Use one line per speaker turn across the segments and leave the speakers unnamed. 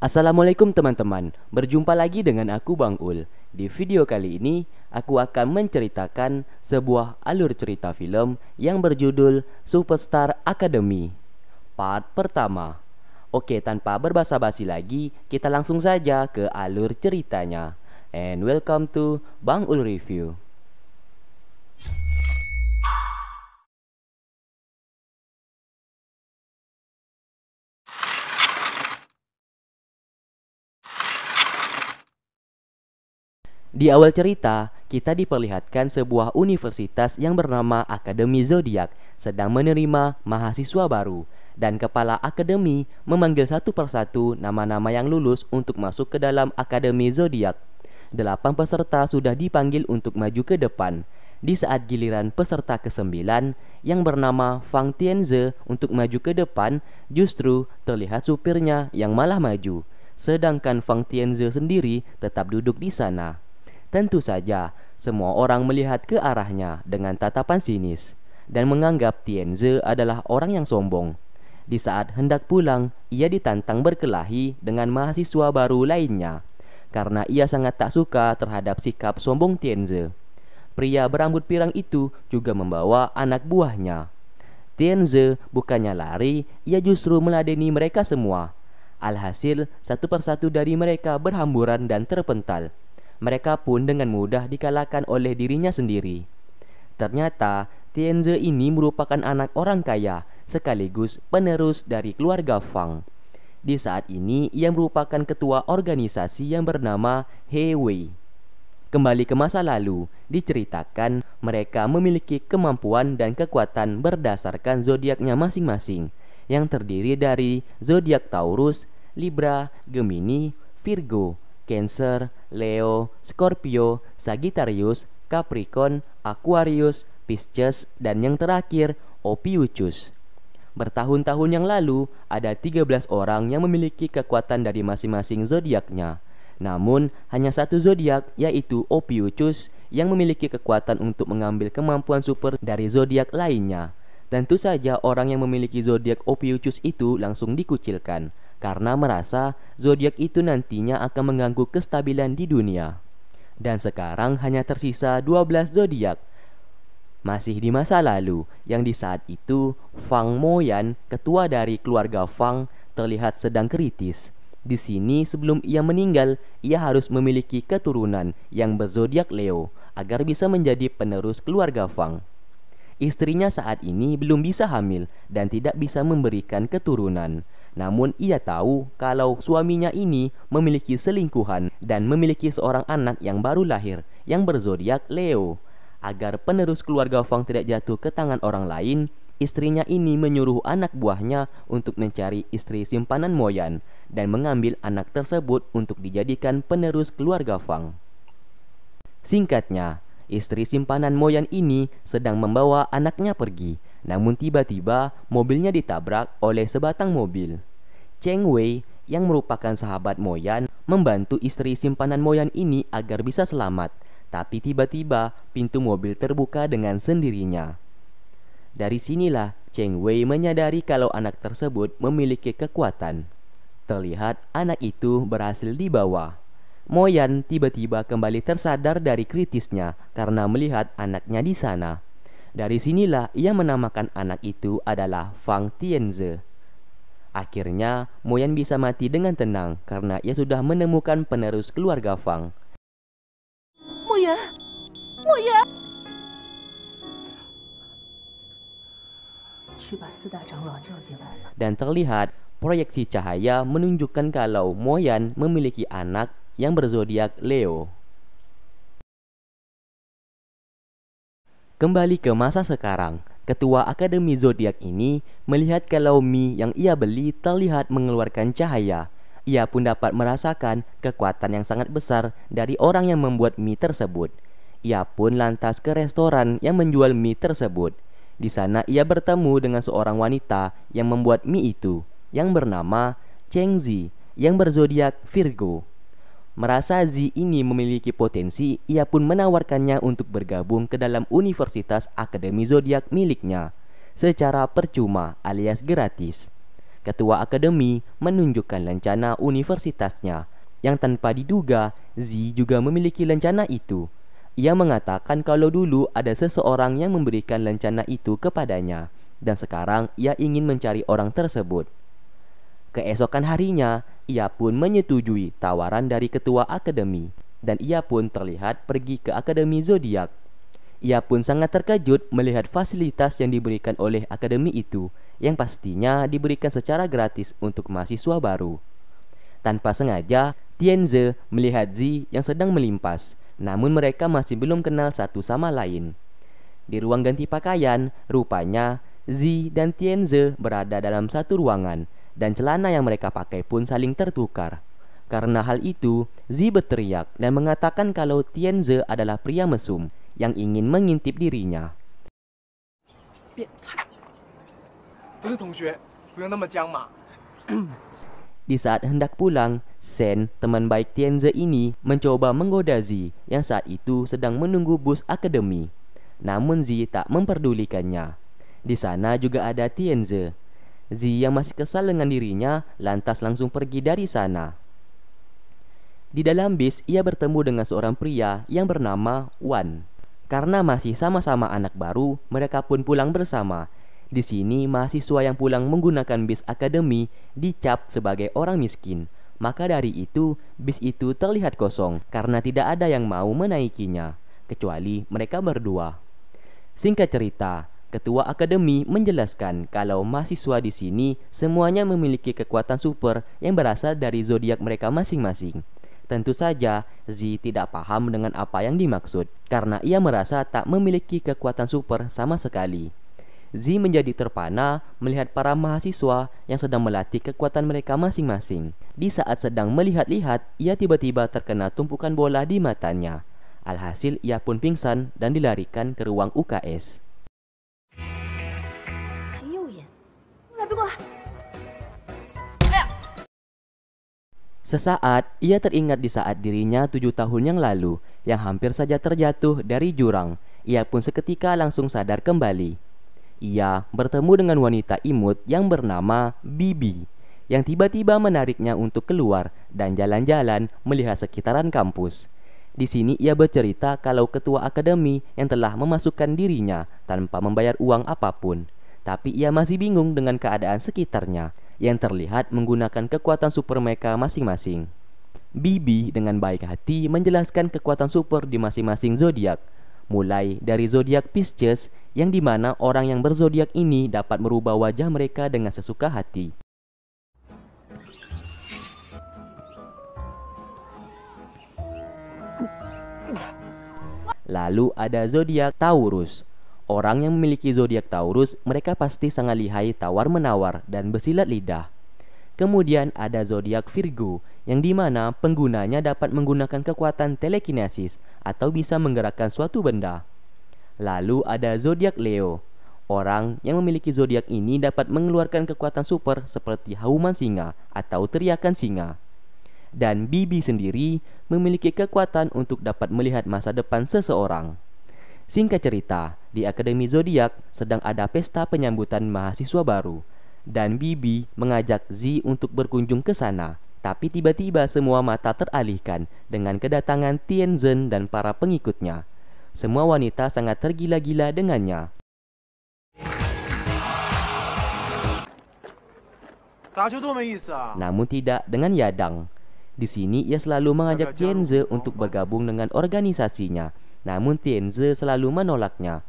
Assalamualaikum teman-teman, berjumpa lagi dengan aku Bang Ul. Di video kali ini, aku akan menceritakan sebuah alur cerita film yang berjudul Superstar Academy. Part pertama. Oke, tanpa berbasa-basi lagi, kita langsung saja ke alur ceritanya. And welcome to Bang Ul Review. Di awal cerita, kita diperlihatkan sebuah universitas yang bernama Akademi Zodiak sedang menerima mahasiswa baru dan kepala akademi memanggil satu persatu nama-nama yang lulus untuk masuk ke dalam Akademi Zodiak. Delapan peserta sudah dipanggil untuk maju ke depan. Di saat giliran peserta ke kesembilan yang bernama Fang Tianze untuk maju ke depan, justru terlihat supirnya yang malah maju. Sedangkan Fang Tianze sendiri tetap duduk di sana. Tentu saja, semua orang melihat ke arahnya dengan tatapan sinis dan menganggap Tianze adalah orang yang sombong. Di saat hendak pulang, ia ditantang berkelahi dengan mahasiswa baru lainnya karena ia sangat tak suka terhadap sikap sombong Tianze. Pria berambut pirang itu juga membawa anak buahnya. Tianze bukannya lari, ia justru meladeni mereka semua. Alhasil, satu persatu dari mereka berhamburan dan terpental mereka pun dengan mudah dikalahkan oleh dirinya sendiri. Ternyata, Tianze ini merupakan anak orang kaya sekaligus penerus dari keluarga Fang. Di saat ini, ia merupakan ketua organisasi yang bernama He Wei. Kembali ke masa lalu, diceritakan mereka memiliki kemampuan dan kekuatan berdasarkan zodiaknya masing-masing, yang terdiri dari zodiak Taurus, Libra, Gemini, Virgo, Cancer, Leo, Scorpio, Sagittarius, Capricorn, Aquarius, Pisces, dan yang terakhir Opiucus. Bertahun-tahun yang lalu, ada 13 orang yang memiliki kekuatan dari masing-masing zodiaknya. Namun, hanya satu zodiak yaitu Opiucus, yang memiliki kekuatan untuk mengambil kemampuan super dari zodiak lainnya. Tentu saja orang yang memiliki zodiak Opiucus itu langsung dikucilkan karena merasa zodiak itu nantinya akan mengganggu kestabilan di dunia. Dan sekarang hanya tersisa 12 zodiak. Masih di masa lalu, yang di saat itu Fang Moyan, ketua dari keluarga Fang, terlihat sedang kritis. Di sini sebelum ia meninggal, ia harus memiliki keturunan yang berzodiak Leo agar bisa menjadi penerus keluarga Fang. Istrinya saat ini belum bisa hamil dan tidak bisa memberikan keturunan. Namun ia tahu kalau suaminya ini memiliki selingkuhan dan memiliki seorang anak yang baru lahir yang berzodiak Leo. Agar penerus keluarga Fang tidak jatuh ke tangan orang lain, istrinya ini menyuruh anak buahnya untuk mencari istri simpanan Moyan dan mengambil anak tersebut untuk dijadikan penerus keluarga Fang. Singkatnya, istri simpanan Moyan ini sedang membawa anaknya pergi namun tiba-tiba mobilnya ditabrak oleh sebatang mobil. Cheng Wei yang merupakan sahabat Moyan membantu istri simpanan Moyan ini agar bisa selamat. Tapi tiba-tiba pintu mobil terbuka dengan sendirinya. Dari sinilah Cheng Wei menyadari kalau anak tersebut memiliki kekuatan. Terlihat anak itu berhasil dibawa. Moyan tiba-tiba kembali tersadar dari kritisnya karena melihat anaknya di sana. Dari sinilah ia menamakan anak itu adalah Fang Tianze. Akhirnya, Moyan bisa mati dengan tenang karena ia sudah menemukan penerus keluarga Fang. Moya! Moya! Dan terlihat proyeksi cahaya menunjukkan kalau Moyan memiliki anak yang berzodiak Leo. Kembali ke masa sekarang, ketua Akademi Zodiak ini melihat kalau mie yang ia beli terlihat mengeluarkan cahaya. Ia pun dapat merasakan kekuatan yang sangat besar dari orang yang membuat mie tersebut. Ia pun lantas ke restoran yang menjual mie tersebut. Di sana ia bertemu dengan seorang wanita yang membuat mie itu yang bernama Cheng Chengzi yang berzodiak Virgo. Merasa Z ini memiliki potensi, ia pun menawarkannya untuk bergabung ke dalam Universitas Akademi Zodiak miliknya secara percuma alias gratis. Ketua Akademi menunjukkan lencana universitasnya yang tanpa diduga Z juga memiliki lencana itu. Ia mengatakan kalau dulu ada seseorang yang memberikan lencana itu kepadanya dan sekarang ia ingin mencari orang tersebut. Keesokan harinya, ia pun menyetujui tawaran dari ketua akademi dan ia pun terlihat pergi ke akademi zodiak. Ia pun sangat terkejut melihat fasilitas yang diberikan oleh akademi itu yang pastinya diberikan secara gratis untuk mahasiswa baru. Tanpa sengaja, Tianze melihat Zi yang sedang melimpas, namun mereka masih belum kenal satu sama lain. Di ruang ganti pakaian, rupanya Zi dan Tianze berada dalam satu ruangan dan celana yang mereka pakai pun saling tertukar. Karena hal itu, Zi berteriak dan mengatakan kalau Tianze adalah pria mesum yang ingin mengintip dirinya. Di saat hendak pulang, Sen, teman baik Tianze ini, mencoba menggoda Zi yang saat itu sedang menunggu bus akademi. Namun Zi tak memperdulikannya. Di sana juga ada Tianze Zi yang masih kesal dengan dirinya lantas langsung pergi dari sana. Di dalam bis, ia bertemu dengan seorang pria yang bernama Wan. Karena masih sama-sama anak baru, mereka pun pulang bersama. Di sini, mahasiswa yang pulang menggunakan bis akademi dicap sebagai orang miskin. Maka dari itu, bis itu terlihat kosong karena tidak ada yang mau menaikinya, kecuali mereka berdua. Singkat cerita, Ketua Akademi menjelaskan kalau mahasiswa di sini semuanya memiliki kekuatan super yang berasal dari zodiak mereka masing-masing. Tentu saja, Zi tidak paham dengan apa yang dimaksud karena ia merasa tak memiliki kekuatan super sama sekali. Zi menjadi terpana melihat para mahasiswa yang sedang melatih kekuatan mereka masing-masing. Di saat sedang melihat-lihat, ia tiba-tiba terkena tumpukan bola di matanya. Alhasil ia pun pingsan dan dilarikan ke ruang UKS. Sesaat, ia teringat di saat dirinya tujuh tahun yang lalu, yang hampir saja terjatuh dari jurang. Ia pun seketika langsung sadar kembali. Ia bertemu dengan wanita imut yang bernama Bibi, yang tiba-tiba menariknya untuk keluar dan jalan-jalan melihat sekitaran kampus. Di sini ia bercerita kalau ketua akademi yang telah memasukkan dirinya tanpa membayar uang apapun tapi ia masih bingung dengan keadaan sekitarnya yang terlihat menggunakan kekuatan super mereka masing-masing. Bibi dengan baik hati menjelaskan kekuatan super di masing-masing zodiak, mulai dari zodiak Pisces yang dimana orang yang berzodiak ini dapat merubah wajah mereka dengan sesuka hati. Lalu ada zodiak Taurus Orang yang memiliki zodiak Taurus, mereka pasti sangat lihai tawar-menawar dan bersilat lidah. Kemudian ada zodiak Virgo, yang dimana penggunanya dapat menggunakan kekuatan telekinesis atau bisa menggerakkan suatu benda. Lalu ada zodiak Leo. Orang yang memiliki zodiak ini dapat mengeluarkan kekuatan super seperti hauman singa atau teriakan singa. Dan Bibi sendiri memiliki kekuatan untuk dapat melihat masa depan seseorang. Singkat cerita, di Akademi Zodiak sedang ada pesta penyambutan mahasiswa baru dan Bibi mengajak Z untuk berkunjung ke sana. Tapi tiba-tiba semua mata teralihkan dengan kedatangan Zhen dan para pengikutnya. Semua wanita sangat tergila-gila dengannya. Ah. Namun tidak dengan Yadang. Di sini ia selalu mengajak Tianze untuk bergabung dengan organisasinya. Namun Tianze selalu menolaknya.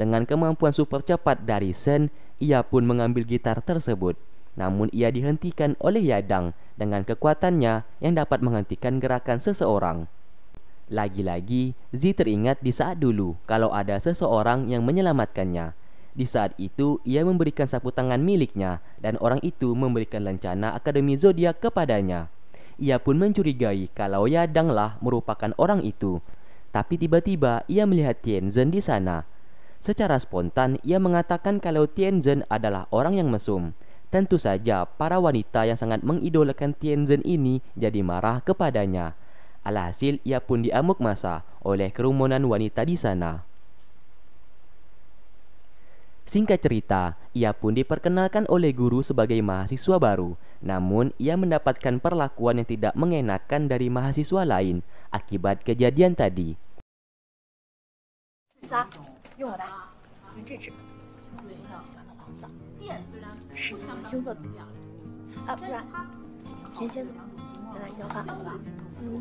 Dengan kemampuan super cepat dari Sen, ia pun mengambil gitar tersebut. Namun ia dihentikan oleh Yadang dengan kekuatannya yang dapat menghentikan gerakan seseorang. Lagi-lagi, Zi teringat di saat dulu kalau ada seseorang yang menyelamatkannya. Di saat itu, ia memberikan sapu tangan miliknya dan orang itu memberikan lencana Akademi Zodiak kepadanya. Ia pun mencurigai kalau Yadanglah merupakan orang itu. Tapi tiba-tiba ia melihat Tianzhen di sana Secara spontan, ia mengatakan kalau Tianzhen adalah orang yang mesum. Tentu saja, para wanita yang sangat mengidolakan Tianzhen ini jadi marah kepadanya. Alhasil, ia pun diamuk masa oleh kerumunan wanita di sana. Singkat cerita, ia pun diperkenalkan oleh guru sebagai mahasiswa baru. Namun, ia mendapatkan perlakuan yang tidak mengenakan dari mahasiswa lain akibat kejadian tadi. 用我吧，用这只，最喜欢的黄色，是你的星座？啊，不然天蝎座，咱来交换。好吧？嗯。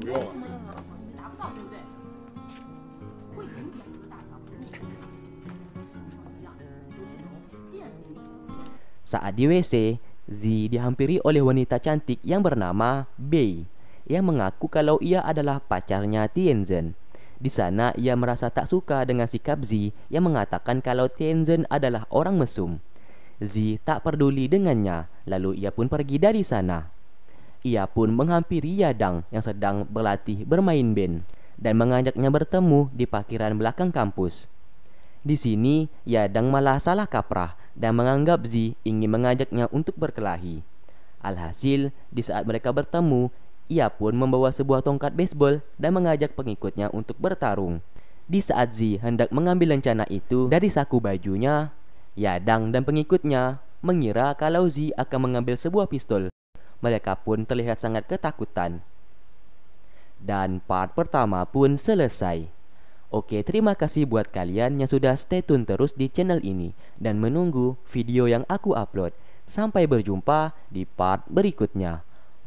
saat di WC, Zi dihampiri oleh wanita cantik yang bernama Bei, y a mengaku kalau ia adalah pacarnya Tian z e n Di sana ia merasa tak suka dengan sikap Zi yang mengatakan kalau Tianzhen adalah orang mesum. Zi tak peduli dengannya, lalu ia pun pergi dari sana. Ia pun menghampiri Yadang yang sedang berlatih bermain band dan mengajaknya bertemu di parkiran belakang kampus. Di sini, Yadang malah salah kaprah dan menganggap Zi ingin mengajaknya untuk berkelahi. Alhasil, di saat mereka bertemu, ia pun membawa sebuah tongkat baseball dan mengajak pengikutnya untuk bertarung. Di saat Zi hendak mengambil lencana itu dari saku bajunya, Yadang dan pengikutnya mengira kalau Zi akan mengambil sebuah pistol. Mereka pun terlihat sangat ketakutan. Dan part pertama pun selesai. Oke, terima kasih buat kalian yang sudah stay tune terus di channel ini dan menunggu video yang aku upload. Sampai berjumpa di part berikutnya.